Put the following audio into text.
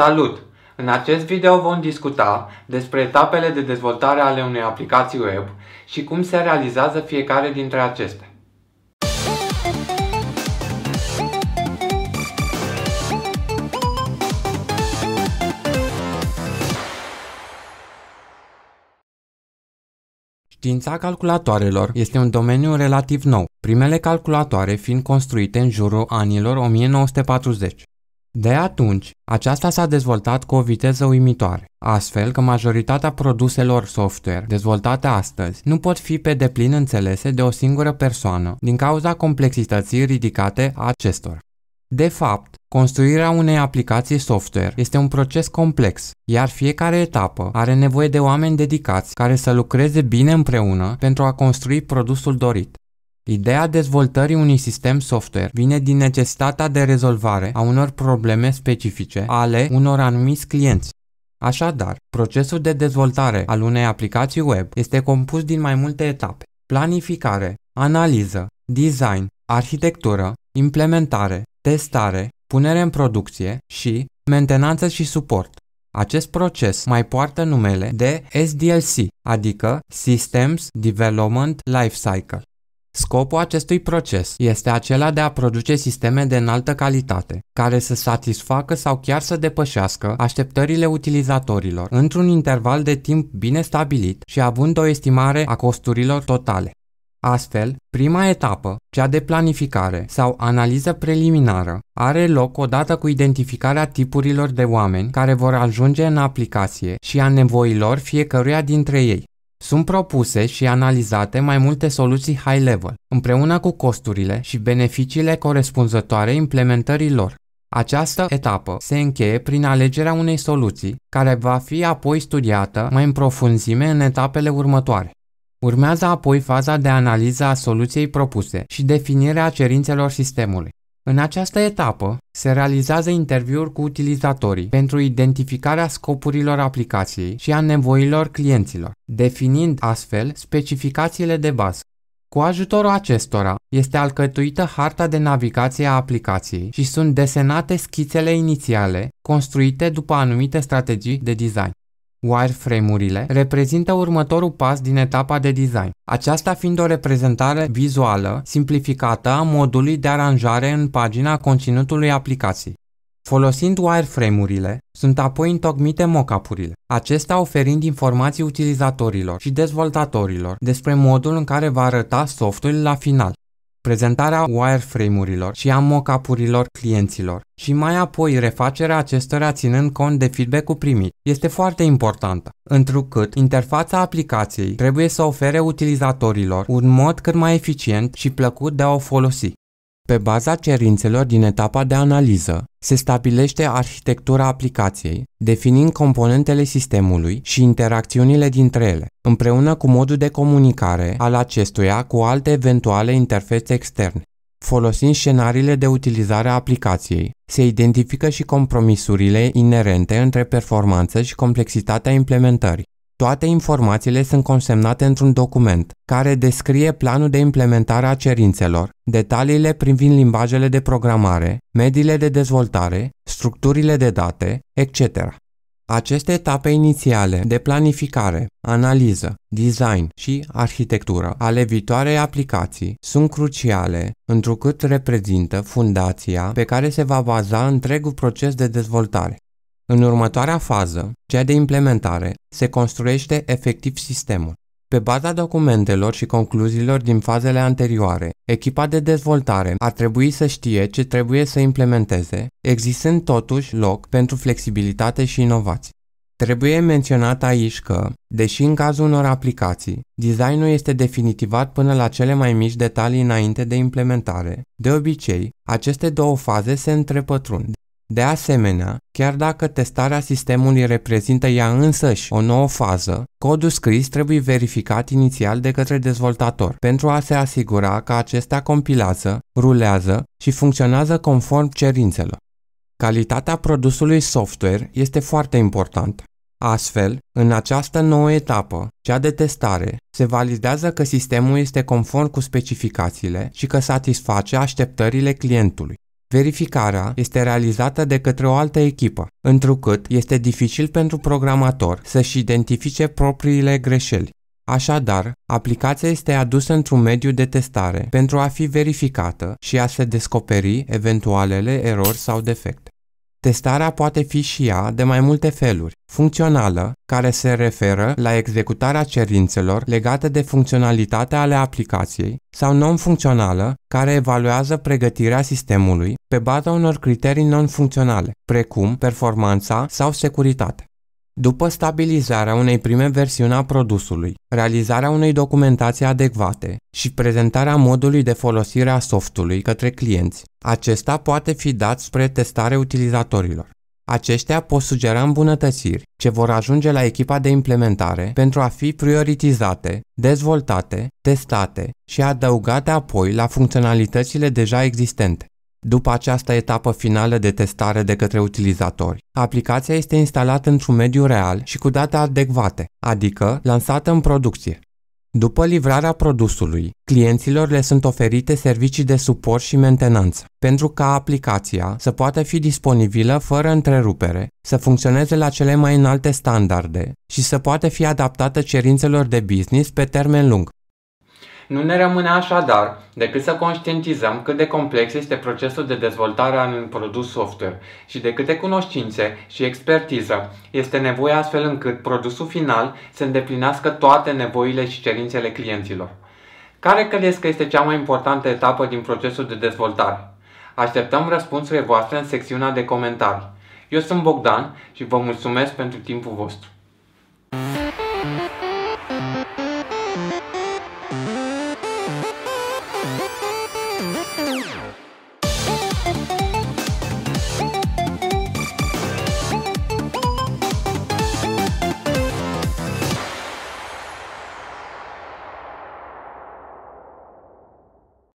Salut! În acest video vom discuta despre etapele de dezvoltare ale unei aplicații web și cum se realizează fiecare dintre acestea. Știința calculatoarelor este un domeniu relativ nou, primele calculatoare fiind construite în jurul anilor 1940. De atunci, aceasta s-a dezvoltat cu o viteză uimitoare, astfel că majoritatea produselor software dezvoltate astăzi nu pot fi pe deplin înțelese de o singură persoană din cauza complexității ridicate a acestor. De fapt, construirea unei aplicații software este un proces complex, iar fiecare etapă are nevoie de oameni dedicați care să lucreze bine împreună pentru a construi produsul dorit. Ideea dezvoltării unui sistem software vine din necesitatea de rezolvare a unor probleme specifice ale unor anumiți clienți. Așadar, procesul de dezvoltare al unei aplicații web este compus din mai multe etape. Planificare, analiză, design, arhitectură, implementare, testare, punere în producție și mentenanță și suport. Acest proces mai poartă numele de SDLC, adică Systems Development Lifecycle. Scopul acestui proces este acela de a produce sisteme de înaltă calitate, care să satisfacă sau chiar să depășească așteptările utilizatorilor într-un interval de timp bine stabilit și având o estimare a costurilor totale. Astfel, prima etapă, cea de planificare sau analiză preliminară, are loc odată cu identificarea tipurilor de oameni care vor ajunge în aplicație și a nevoilor fiecăruia dintre ei. Sunt propuse și analizate mai multe soluții high-level, împreună cu costurile și beneficiile corespunzătoare implementării lor. Această etapă se încheie prin alegerea unei soluții, care va fi apoi studiată mai în profunzime în etapele următoare. Urmează apoi faza de analiză a soluției propuse și definirea cerințelor sistemului. În această etapă, se realizează interviuri cu utilizatorii pentru identificarea scopurilor aplicației și a nevoilor clienților, definind astfel specificațiile de bază. Cu ajutorul acestora, este alcătuită harta de navigație a aplicației și sunt desenate schițele inițiale, construite după anumite strategii de design. Wireframe-urile reprezintă următorul pas din etapa de design, aceasta fiind o reprezentare vizuală simplificată a modului de aranjare în pagina conținutului aplicației. Folosind wireframe-urile, sunt apoi întocmite mock-up-urile, acestea oferind informații utilizatorilor și dezvoltatorilor despre modul în care va arăta softul la final prezentarea wireframe-urilor și a mock-up-urilor clienților și mai apoi refacerea acestora ținând cont de feedback-ul primit este foarte importantă, întrucât interfața aplicației trebuie să ofere utilizatorilor un mod cât mai eficient și plăcut de a o folosi. Pe baza cerințelor din etapa de analiză, se stabilește arhitectura aplicației, definind componentele sistemului și interacțiunile dintre ele, împreună cu modul de comunicare al acestuia cu alte eventuale interfețe externe. Folosind scenariile de utilizare a aplicației, se identifică și compromisurile inerente între performanță și complexitatea implementării. Toate informațiile sunt consemnate într-un document care descrie planul de implementare a cerințelor, detaliile privind limbajele de programare, mediile de dezvoltare, structurile de date, etc. Aceste etape inițiale de planificare, analiză, design și arhitectură ale viitoarei aplicații sunt cruciale, întrucât reprezintă fundația pe care se va baza întregul proces de dezvoltare. În următoarea fază, cea de implementare, se construiește efectiv sistemul. Pe baza documentelor și concluziilor din fazele anterioare, echipa de dezvoltare ar trebui să știe ce trebuie să implementeze, existând totuși loc pentru flexibilitate și inovații. Trebuie menționat aici că, deși în cazul unor aplicații, designul este definitivat până la cele mai mici detalii înainte de implementare, de obicei, aceste două faze se întrepătrund. De asemenea, chiar dacă testarea sistemului reprezintă ea însăși o nouă fază, codul scris trebuie verificat inițial de către dezvoltator pentru a se asigura că acesta compilează, rulează și funcționează conform cerințelor. Calitatea produsului software este foarte importantă. Astfel, în această nouă etapă, cea de testare, se validează că sistemul este conform cu specificațiile și că satisface așteptările clientului. Verificarea este realizată de către o altă echipă, întrucât este dificil pentru programator să-și identifice propriile greșeli. Așadar, aplicația este adusă într-un mediu de testare pentru a fi verificată și a se descoperi eventualele erori sau defecte. Testarea poate fi și ea de mai multe feluri. Funcțională, care se referă la executarea cerințelor legate de funcționalitatea ale aplicației, sau non-funcțională, care evaluează pregătirea sistemului pe baza unor criterii non-funcționale, precum performanța sau securitate. După stabilizarea unei prime versiuni a produsului, realizarea unei documentații adecvate și prezentarea modului de folosire a softului către clienți, acesta poate fi dat spre testare utilizatorilor. Aceștia pot sugera îmbunătățiri ce vor ajunge la echipa de implementare pentru a fi prioritizate, dezvoltate, testate și adăugate apoi la funcționalitățile deja existente după această etapă finală de testare de către utilizatori. Aplicația este instalată într-un mediu real și cu date adecvate, adică lansată în producție. După livrarea produsului, clienților le sunt oferite servicii de suport și mentenanță, pentru ca aplicația să poată fi disponibilă fără întrerupere, să funcționeze la cele mai înalte standarde și să poată fi adaptată cerințelor de business pe termen lung. Nu ne rămâne așadar decât să conștientizăm cât de complex este procesul de dezvoltare al unui produs software și de câte cunoștințe și expertiză este nevoie astfel încât produsul final să îndeplinească toate nevoile și cerințele clienților. Care credeți că este cea mai importantă etapă din procesul de dezvoltare? Așteptăm răspunsurile voastre în secțiunea de comentarii. Eu sunt Bogdan și vă mulțumesc pentru timpul vostru.